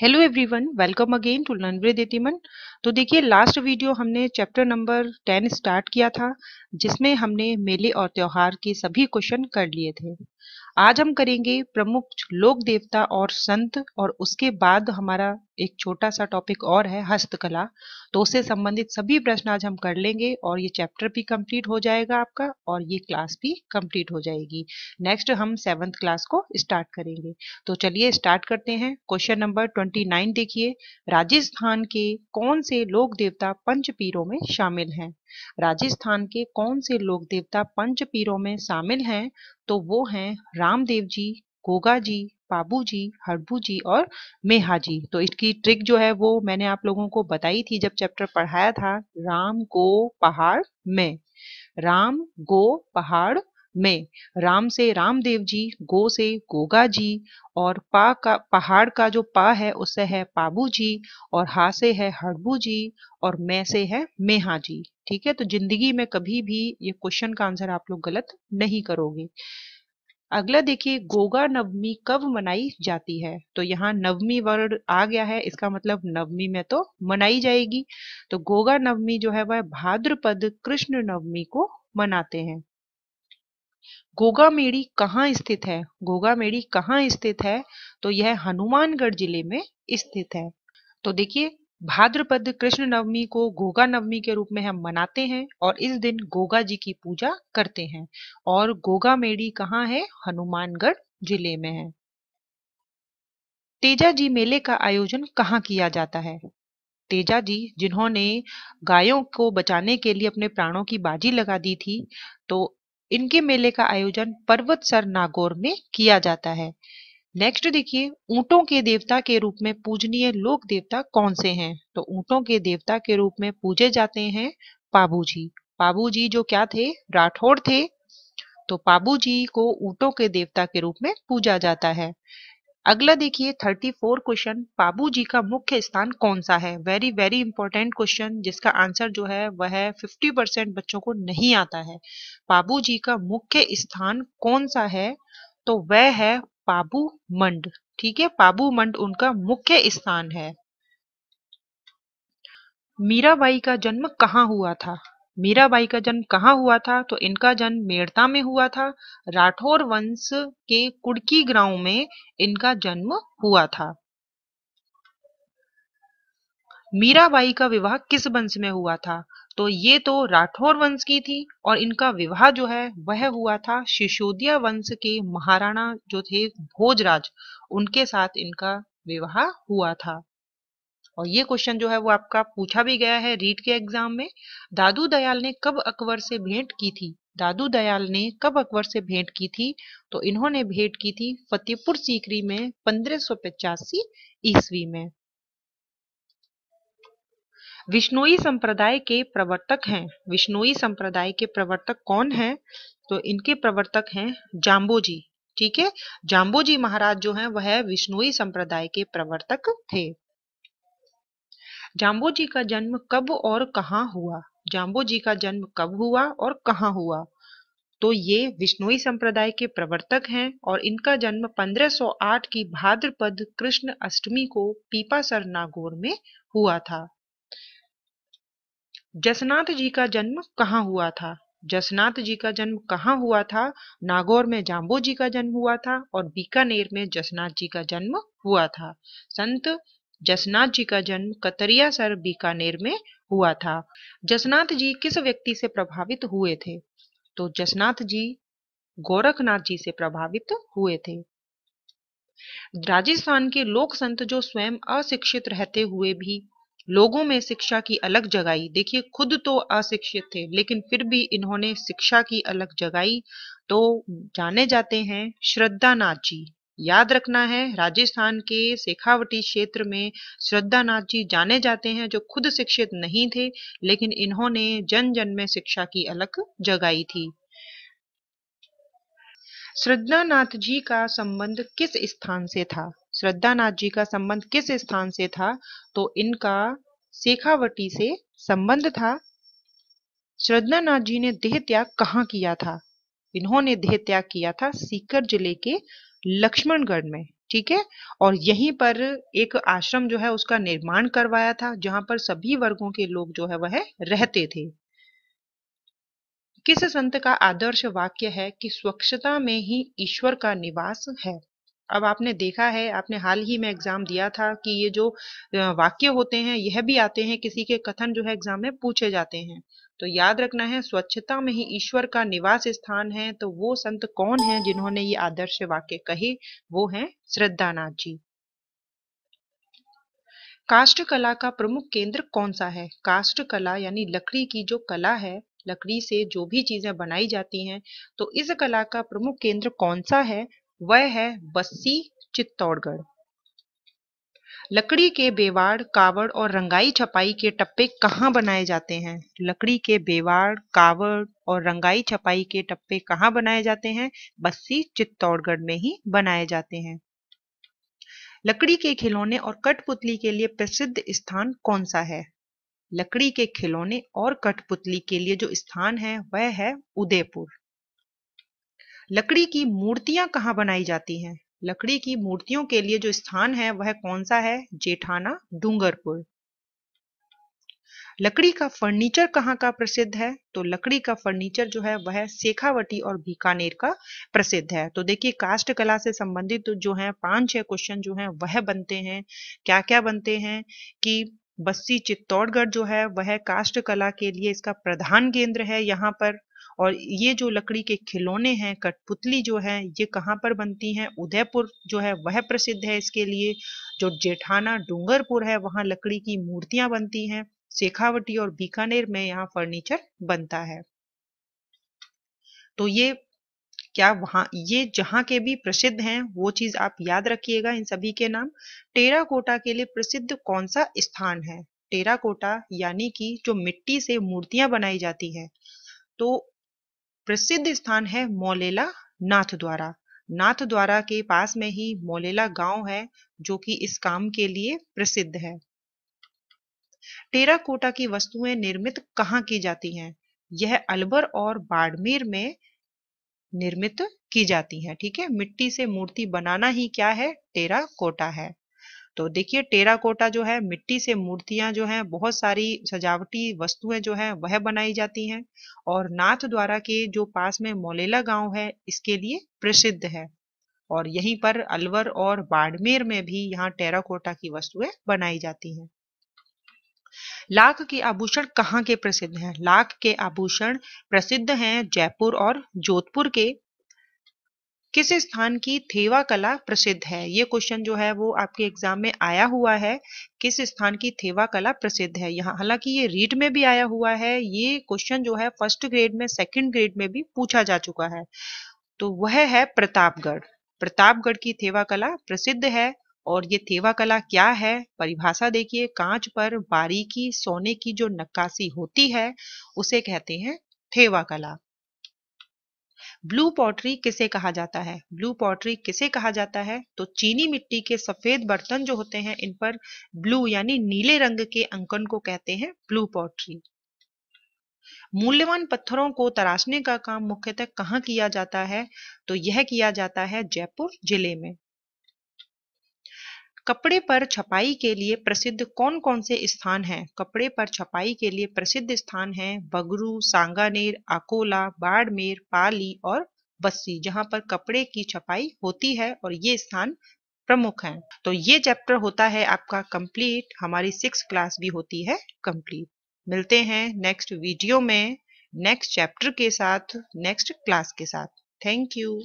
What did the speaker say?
Hello everyone welcome again to learn with Yatiman तो देखिए last video हमने चैप्टर नंबर टेन स्टार्ट किया था जिसमें हमने मेले और त्यौहार के सभी क्वेश्चन कर लिए थे आज हम करेंगे प्रमुख लोक देवता और संत और उसके बाद हमारा एक छोटा सा टॉपिक और है हस्तकला तो उससे संबंधित सभी प्रश्न आज हम कर लेंगे और ये चैप्टर भी कंप्लीट हो जाएगा आपका और ये क्लास भी कंप्लीट हो जाएगी नेक्स्ट हम सेवेंथ क्लास को स्टार्ट करेंगे तो चलिए स्टार्ट करते हैं क्वेश्चन नंबर ट्वेंटी नाइन देखिए राजस्थान के कौन से लोक देवता पंच पीरों में शामिल हैं राजस्थान के कौन से लोक देवता पंच पीरों में शामिल हैं तो वो हैं रामदेव जी गोगा जी बाबू जी हरबू जी और मेहा जी तो इसकी ट्रिक जो है वो मैंने आप लोगों को बताई थी जब चैप्टर पढ़ाया था राम गो पहाड़ में राम गो पहाड़ में राम से रामदेव जी गो से गोगा जी और पा का पहाड़ का जो पा है उससे है पाबू जी और हा से है हड़बू जी और मैं से है मेहा जी ठीक है तो जिंदगी में कभी भी ये क्वेश्चन का आंसर आप लोग गलत नहीं करोगे अगला देखिए गोगा नवमी कब मनाई जाती है तो यहाँ नवमी वर्ड आ गया है इसका मतलब नवमी में तो मनाई जाएगी तो गोगा नवमी जो है वह भाद्रपद कृष्ण नवमी को मनाते हैं गोगा मेड़ी कहाँ स्थित है गोगा मेड़ी कहाँ स्थित है तो यह हनुमानगढ़ जिले में स्थित है तो देखिए भाद्रपद कृष्ण नवमी को गोगा नवमी के रूप में हम मनाते हैं और इस दिन गोगा जी की पूजा करते हैं और गोगा मेड़ी कहाँ है हनुमानगढ़ जिले में है तेजा जी मेले का आयोजन कहाँ किया जाता है तेजा जी जिन्होंने गायों को बचाने के लिए अपने प्राणों की बाजी लगा दी थी तो इनके मेले का आयोजन पर्वत सर नागौर में किया जाता है नेक्स्ट देखिए ऊंटों के देवता के रूप में पूजनीय लोक देवता कौन से हैं तो ऊंटों के देवता के रूप में पूजे जाते हैं पाबू जी पाबू जी जो क्या थे राठौड़ थे तो पाबू जी को ऊंटों के देवता के रूप में पूजा जाता है अगला देखिए 34 क्वेश्चन बाबू जी का मुख्य स्थान कौन सा है वेरी वेरी इंपॉर्टेंट क्वेश्चन जिसका आंसर जो है वह 50 परसेंट बच्चों को नहीं आता है बाबू जी का मुख्य स्थान कौन सा है तो वह है बाबू मंड ठीक है बाबू मंड उनका मुख्य स्थान है मीराबाई का जन्म कहाँ हुआ था मीराबाई का जन्म कहाँ हुआ था तो इनका जन्म मेड़ता में हुआ था राठौर वंश के कुड़की ग्राव में इनका जन्म हुआ था मीराबाई का विवाह किस वंश में हुआ था तो ये तो राठौर वंश की थी और इनका विवाह जो है वह हुआ था शिशोदिया वंश के महाराणा जो थे भोजराज उनके साथ इनका विवाह हुआ था और ये क्वेश्चन जो है वो आपका पूछा भी गया है रीट के एग्जाम में दादू दयाल ने कब अकबर से भेंट की थी दादू दयाल ने कब अकबर से भेंट की थी तो इन्होंने भेंट की थी फतेहपुर सीकरी में पंद्रह ईस्वी में विष्णुई संप्रदाय के प्रवर्तक हैं विष्णुई संप्रदाय के प्रवर्तक कौन हैं तो इनके प्रवर्तक हैं जाम्बोजी ठीक है जाम्बोजी महाराज जो हैं वह विष्णुई संप्रदाय के प्रवर्तक थे जाम्बो जी का जन्म कब और कहाँ हुआ जाम्बो जी का जन्म कब हुआ और कहाँ हुआ तो ये विष्णुई संप्रदाय के प्रवर्तक हैं और इनका जन्म 1508 की भाद्रपद कृष्ण अष्टमी को पीपासर नागौर में हुआ था जसनाथ जी का जन्म कहाँ हुआ था जसनाथ जी का जन्म कहाँ हुआ था नागौर में जाम्बो जी का जन्म हुआ था और बीकानेर में जसनाथ जी का जन्म हुआ था संत जसनाथ जी का जन्म कतरिया सर बीकानेर में हुआ था जसनाथ जी किस व्यक्ति से प्रभावित हुए थे तो जसनाथ जी गोरखनाथ जी से प्रभावित हुए थे राजस्थान के लोक संत जो स्वयं अशिक्षित रहते हुए भी लोगों में शिक्षा की अलग जगाई देखिए खुद तो अशिक्षित थे लेकिन फिर भी इन्होंने शिक्षा की अलग जगाई तो जाने जाते हैं श्रद्धानाथ जी याद रखना है राजस्थान के शेखावटी क्षेत्र में नाथ जी जाने जाते हैं जो खुद शिक्षित नहीं थे लेकिन इन्होंने जन जन में शिक्षा की अलग जगाई थी नाथ जी का संबंध किस स्थान से था नाथ जी का संबंध किस स्थान से था तो इनका शेखावटी से संबंध था नाथ जी ने देह त्याग कहाँ किया था इन्होंने देह त्याग किया था सीकर जिले के लक्ष्मणगढ़ में ठीक है और यहीं पर एक आश्रम जो है उसका निर्माण करवाया था जहां पर सभी वर्गों के लोग जो है वह रहते थे किस संत का आदर्श वाक्य है कि स्वच्छता में ही ईश्वर का निवास है अब आपने देखा है आपने हाल ही में एग्जाम दिया था कि ये जो वाक्य होते हैं यह भी आते हैं किसी के कथन जो है एग्जाम में पूछे जाते हैं तो याद रखना है स्वच्छता में ही ईश्वर का निवास स्थान है तो वो संत कौन है जिन्होंने ये आदर्श वाक्य कहे वो है श्रद्धानाथ जी काष्ठ कला का प्रमुख केंद्र कौन सा है काष्ट कला यानी लकड़ी की जो कला है लकड़ी से जो भी चीजें बनाई जाती हैं तो इस कला का प्रमुख केंद्र कौन सा है वह है बस्सी चित्तौड़गढ़ लकड़ी के बेवाड़ कावड़ और रंगाई छपाई के टप्पे कहाँ बनाए जाते हैं लकड़ी के बेवाड़ कावड़ और रंगाई छपाई के टप्पे कहाँ बनाए जाते हैं बस्सी चित्तौड़गढ़ में ही बनाए जाते हैं लकड़ी के खिलौने और कठपुतली के लिए प्रसिद्ध स्थान कौन सा है लकड़ी के खिलौने और कठपुतली के लिए जो स्थान है वह है उदयपुर लकड़ी की मूर्तियां कहाँ बनाई जाती हैं लकड़ी की मूर्तियों के लिए जो स्थान है वह कौन सा है जेठाना डूंगरपुर लकड़ी का फर्नीचर कहाँ का प्रसिद्ध है तो लकड़ी का फर्नीचर जो है वह शेखावटी और बीकानेर का प्रसिद्ध है तो देखिए कास्ट कला से संबंधित तो जो है पांच छह क्वेश्चन जो है वह बनते हैं क्या क्या बनते हैं कि बस्सी चित्तौड़गढ़ जो है वह कास्ट कला के लिए इसका प्रधान केंद्र है यहाँ पर और ये जो लकड़ी के खिलौने हैं कठपुतली जो है ये कहाँ पर बनती हैं उदयपुर जो है वह प्रसिद्ध है इसके लिए जो जेठाना डूंगरपुर है वहाँ लकड़ी की मूर्तियां बनती हैं शेखावटी और बीकानेर में यहाँ फर्नीचर बनता है तो ये क्या वहां ये जहाँ के भी प्रसिद्ध हैं वो चीज आप याद रखिएगा इन सभी के नाम टेरा कोटा के लिए प्रसिद्ध कौन सा स्थान है टेरा कोटा यानी कि जो मिट्टी से मूर्तियां बनाई जाती है तो प्रसिद्ध स्थान है मौलेला नाथ द्वारा नाथ द्वारा के पास में ही मौलेला गांव है जो कि इस काम के लिए प्रसिद्ध है टेरा कोटा की वस्तुएं निर्मित कहाँ की जाती हैं? यह अलवर और बाड़मेर में निर्मित की जाती हैं, ठीक है मिट्टी से मूर्ति बनाना ही क्या है टेरा कोटा है तो देखिए टेराकोटा जो है मिट्टी से मूर्तियां जो हैं बहुत सारी सजावटी वस्तुएं जो हैं वह बनाई जाती हैं और नाथ द्वारा के जो पास में मोलेला गांव है इसके लिए प्रसिद्ध है और यहीं पर अलवर और बाड़मेर में भी यहाँ टेराकोटा की वस्तुएं बनाई जाती हैं लाख के आभूषण कहाँ के प्रसिद्ध हैं लाख के आभूषण प्रसिद्ध हैं जयपुर और जोधपुर के किस स्थान की थेवा कला प्रसिद्ध है ये क्वेश्चन जो है वो आपके एग्जाम में आया हुआ है किस स्थान की थेवा कला प्रसिद्ध है यहाँ हालांकि ये रीड में भी आया हुआ है ये क्वेश्चन जो है फर्स्ट ग्रेड में सेकंड ग्रेड में भी पूछा जा चुका है तो वह है प्रतापगढ़ प्रतापगढ़ की थेवा कला प्रसिद्ध है और ये थेवा कला क्या है परिभाषा देखिए कांच पर बारीकी सोने की जो नक्काशी होती है उसे कहते हैं थेवा कला ब्लू पॉटरी किसे कहा जाता है ब्लू पॉटरी किसे कहा जाता है तो चीनी मिट्टी के सफेद बर्तन जो होते हैं इन पर ब्लू यानी नीले रंग के अंकन को कहते हैं ब्लू पॉटरी मूल्यवान पत्थरों को तराशने का काम मुख्यतः कहाँ किया जाता है तो यह किया जाता है जयपुर जिले में कपड़े पर छपाई के लिए प्रसिद्ध कौन कौन से स्थान हैं कपड़े पर छपाई के लिए प्रसिद्ध स्थान हैं बगरू सांगानेर अकोला बाड़मेर पाली और बस्सी जहां पर कपड़े की छपाई होती है और ये स्थान प्रमुख हैं तो ये चैप्टर होता है आपका कंप्लीट हमारी सिक्स क्लास भी होती है कंप्लीट मिलते हैं नेक्स्ट वीडियो में नेक्स्ट चैप्टर के साथ नेक्स्ट क्लास के साथ थैंक यू